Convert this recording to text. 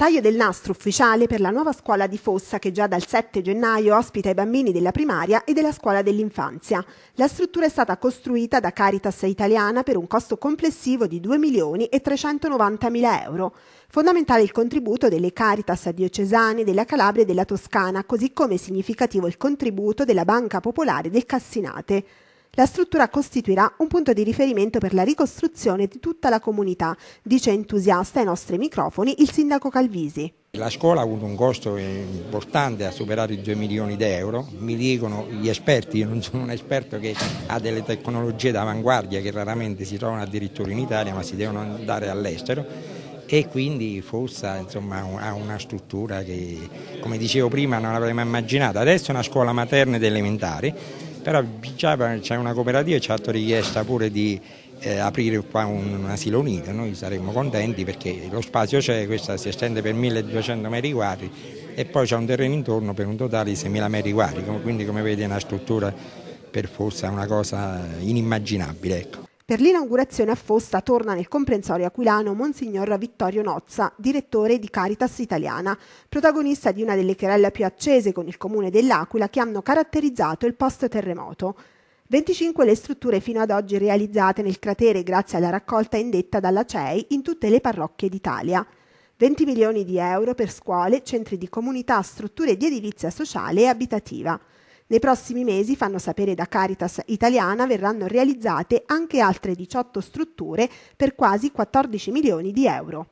Taglio del nastro ufficiale per la nuova scuola di Fossa che già dal 7 gennaio ospita i bambini della primaria e della scuola dell'infanzia. La struttura è stata costruita da Caritas Italiana per un costo complessivo di 2 milioni e 390 mila euro. Fondamentale il contributo delle Caritas diocesane della Calabria e della Toscana, così come significativo il contributo della Banca Popolare del Cassinate. La struttura costituirà un punto di riferimento per la ricostruzione di tutta la comunità, dice entusiasta ai nostri microfoni il sindaco Calvisi. La scuola ha avuto un costo importante, ha superato i 2 milioni di euro, mi dicono gli esperti, io non sono un esperto che ha delle tecnologie d'avanguardia che raramente si trovano addirittura in Italia ma si devono andare all'estero e quindi forse insomma, ha una struttura che come dicevo prima non avremmo immaginato, adesso è una scuola materna ed elementare però già c'è una cooperativa e ci ha fatto richiesta pure di eh, aprire qua un, un asilo unito, noi saremmo contenti perché lo spazio c'è, questa si estende per 1200 metri quadri e poi c'è un terreno intorno per un totale di 6.000 metri quadri, quindi come vedete è una struttura per forza una cosa inimmaginabile. Ecco. Per l'inaugurazione a Fossa torna nel comprensorio aquilano Monsignor Vittorio Nozza, direttore di Caritas Italiana, protagonista di una delle querelle più accese con il comune dell'Aquila che hanno caratterizzato il post-terremoto. 25 le strutture fino ad oggi realizzate nel cratere grazie alla raccolta indetta dalla CEI in tutte le parrocchie d'Italia. 20 milioni di euro per scuole, centri di comunità, strutture di edilizia sociale e abitativa. Nei prossimi mesi, fanno sapere da Caritas Italiana, verranno realizzate anche altre 18 strutture per quasi 14 milioni di euro.